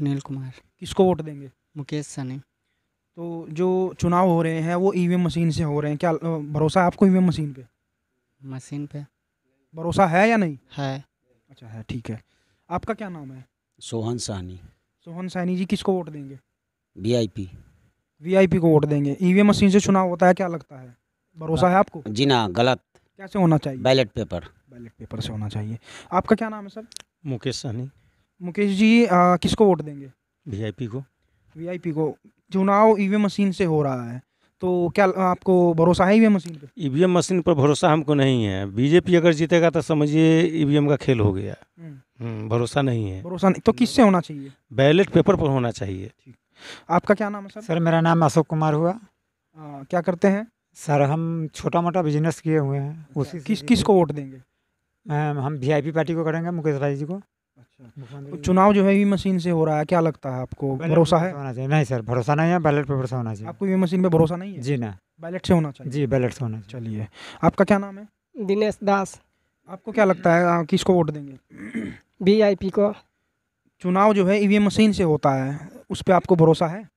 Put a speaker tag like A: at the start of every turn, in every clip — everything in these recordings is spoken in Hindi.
A: सुनील कुमार किसको वोट देंगे मुकेश सनी तो जो चुनाव हो रहे हैं वो ई e मशीन से हो रहे हैं क्या भरोसा है आपको ई e मशीन पे मशीन पे भरोसा है या नहीं है अच्छा है ठीक है आपका क्या नाम है सोहन सहनी सोहन सहनी जी किसको वोट देंगे वीआईपी वीआईपी को वोट देंगे ईवीएम e मशीन से चुनाव होता है क्या लगता है भरोसा है आपको जी ना गलत कैसे होना चाहिए बैलेट पेपर बैलेट पेपर से होना चाहिए आपका क्या नाम है सर मुकेश सहनी मुकेश जी आ, किसको वोट देंगे वीआईपी को वीआईपी को चुनाव ईवीएम e मशीन से हो रहा है तो क्या आपको भरोसा है ईवीएम e मशीन पर ईवीएम e मशीन पर भरोसा हमको नहीं है बीजेपी अगर जीतेगा तो समझिए ईवीएम का खेल हो गया हम्म। हम्म, भरोसा नहीं है भरोसा नहीं तो किससे होना चाहिए बैलेट पेपर पर होना चाहिए आपका क्या नाम है सर सर मेरा नाम अशोक कुमार हुआ आ, क्या करते हैं सर हम छोटा मोटा बिजनेस किए हुए हैं उसी किस किस को वोट देंगे हम वी पार्टी को करेंगे मुकेश भाई जी को अच्छा। तो चुनाव जो है ई मशीन से हो रहा है क्या लगता है आपको भरोसा है नहीं सर भरोसा नहीं है बैलेट पे भरोसा होना चाहिए आपको ईवी मशीन पे भरोसा नहीं है जी ना बैलेट से होना चाहिए जी बैलेट से होना चलिए आपका क्या नाम है दिनेश दास आपको क्या लगता है किसको वोट देंगे वी को चुनाव जो है ई मशीन से होता है उस पर आपको भरोसा है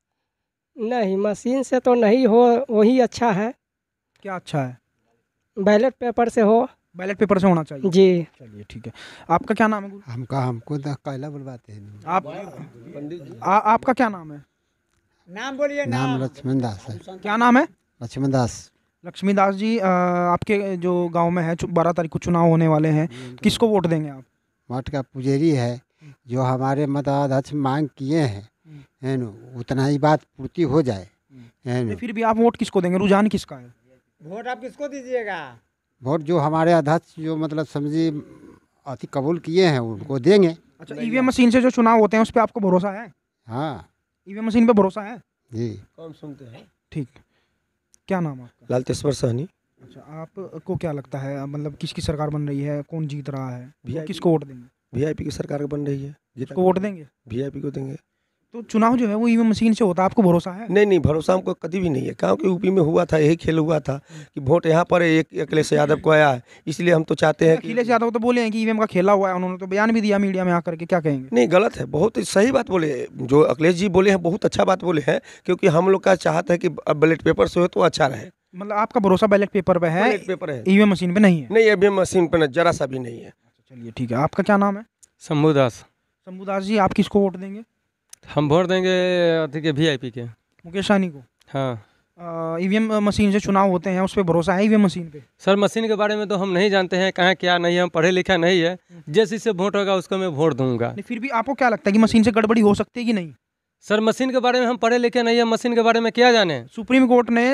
A: नहीं मशीन से तो नहीं हो वही अच्छा है क्या अच्छा है बैलेट पेपर से हो बैलेट पेपर से होना चाहिए जी चलिए ठीक है आपका क्या नाम है हमका हमको कायला बुलवाते हैं आप आ, आपका क्या नाम है नाम बोलिए नाम लक्ष्मण दास है क्या नाम है लक्ष्मण दास लक्ष्मी दास जी आ, आपके जो गांव में है बारह तारीख को चुनाव होने वाले हैं किसको वोट देंगे आप वोट का पुजेरी है जो हमारे मताध्यक्ष मांग किए हैं उतना ही बात पूर्ति हो जाए फिर भी आप वोट किसको देंगे रुझान किसका है वोट आप किसको दीजिएगा वोट जो हमारे अध्यक्ष जो मतलब समझिए अति कबूल किए हैं उनको देंगे अच्छा ई e मशीन से जो चुनाव होते हैं उस पर आपको भरोसा है हाँ ई e मशीन पर भरोसा है जी कौन सुनते हैं ठीक क्या नाम आपका लालतेश्वर सहनी अच्छा आपको क्या लगता है मतलब किसकी सरकार बन रही है कौन जीत रहा है किसको वोट देंगे वीआईपी की सरकार बन रही है जिसको वोट देंगे वीआईपी को देंगे तो चुनाव जो है वो ईवीएम मशीन से होता है आपको भरोसा है नहीं नहीं भरोसा हमको कभी भी नहीं है गाँव के यूपी में हुआ था यही खेल हुआ था कि वोट यहाँ पर एक अखिलेश यादव को आया है इसलिए हम तो चाहते हैं अखिलेश यादव तो बोले हैं कि ईवीएम का खेला हुआ है उन्होंने तो बयान भी दिया मीडिया में आकर के क्या कहेंगे नहीं गलत है बहुत सही बात बोले जो अखिलेश जी बोले हैं बहुत अच्छा बात बोले हैं क्योंकि हम लोग का चाहते है कि बैलेट पेपर से हो तो अच्छा रहे मतलब आपका भरोसा बैलेट पेपर पे है पेपर है ईवीएम मशीन पे नहीं है नहीं ईवीएम मशीन पे जरा सा भी नहीं है चलिए ठीक है आपका क्या नाम है शंभुदास शंभुदास जी आप किसको वोट देंगे हम वोट देंगे के वी के मुकेश सहनी को हाँ ईवीएम e मशीन से चुनाव होते हैं उस पर भरोसा है ईवीएम e मशीन पे सर मशीन के बारे में तो हम नहीं जानते हैं कहाँ क्या नहीं है हम पढ़े लिखा नहीं है हम्म। जिस इससे वोट होगा उसको मैं वोट दूंगा फिर भी आपको क्या लगता है कि मशीन से गड़बड़ी हो सकती है कि नहीं सर मशीन के बारे में हम पढ़े लिखे नहीं है मशीन के बारे में क्या जाने सुप्रीम कोर्ट ने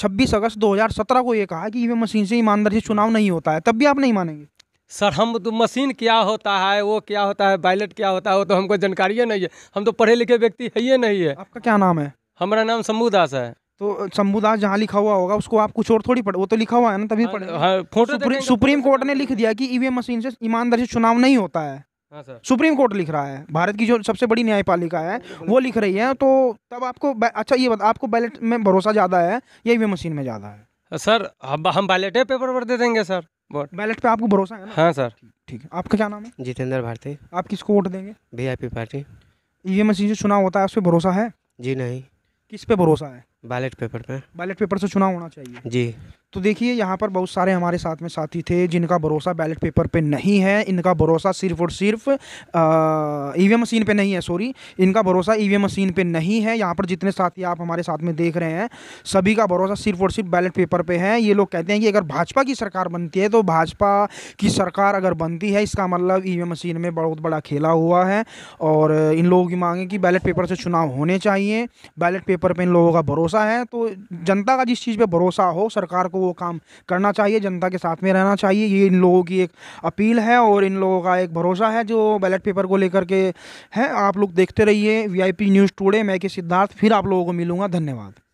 A: छब्बीस अगस्त दो को ये कहा कि ईवीएम e मशीन से ईमानदारी से चुनाव नहीं होता है तब भी आप नहीं मानेंगे सर हम तो मशीन क्या होता है वो क्या होता है बैलेट क्या होता है वो तो हमको जानकारी नहीं है हम तो पढ़े लिखे व्यक्ति है ही नहीं है आपका क्या नाम है हमारा नाम शंभू दास है तो शंभू दास जहाँ लिखा हुआ होगा उसको आप कुछ और थोड़ी पढ़ वो तो लिखा हुआ है ना तभी पढ़े हाँ, हाँ सुप्री, सुप्रीम कोर्ट ने लिख दिया कि ईवीएम मशीन से ईमानदारी से चुनाव नहीं होता है हाँ सर सुप्रीम कोर्ट लिख रहा है भारत की जो सबसे बड़ी न्यायपालिका है वो लिख रही है तो तब आपको अच्छा ये बता आपको बैलेट में भरोसा ज़्यादा है या ईवीएम मशीन में ज़्यादा है सर हम बैलेटे पेपर पर दे देंगे सर वोट बैलेट पे आपको भरोसा है ना हाँ सर ठीक है आपका क्या नाम है जितेंद्र भारती आप किसको वोट देंगे V I P party E e M जो चुनाव होता है उस पर भरोसा है जी नहीं किस पे भरोसा है बैलेट पेपर पे बैलेट पेपर से चुनाव होना चाहिए जी तो देखिए यहाँ पर बहुत सारे हमारे साथ में साथी थे जिनका भरोसा बैलेट पेपर पे नहीं है इनका भरोसा सिर्फ और सिर्फ ईवीएम मशीन पे नहीं है सॉरी इनका भरोसा ईवीएम मशीन पे नहीं है यहाँ पर जितने साथी आप हमारे साथ में देख रहे हैं सभी का भरोसा सिर्फ और सिर्फ बैलेट पेपर पे है ये लोग कहते हैं कि अगर भाजपा की सरकार बनती है तो भाजपा की सरकार अगर बनती है इसका मतलब ई मशीन में बहुत बड़ा खेला हुआ है और इन लोगों की मांग है कि बैलेट पेपर से चुनाव होने चाहिए बैलेट पेपर पर इन लोगों का भरोसा भरोसा है तो जनता का जिस चीज़ पे भरोसा हो सरकार को वो काम करना चाहिए जनता के साथ में रहना चाहिए ये इन लोगों की एक अपील है और इन लोगों का एक भरोसा है जो बैलेट पेपर को लेकर के हैं आप लोग देखते रहिए वीआईपी न्यूज़ टुडे मैं के सिद्धार्थ फिर आप लोगों को मिलूँगा धन्यवाद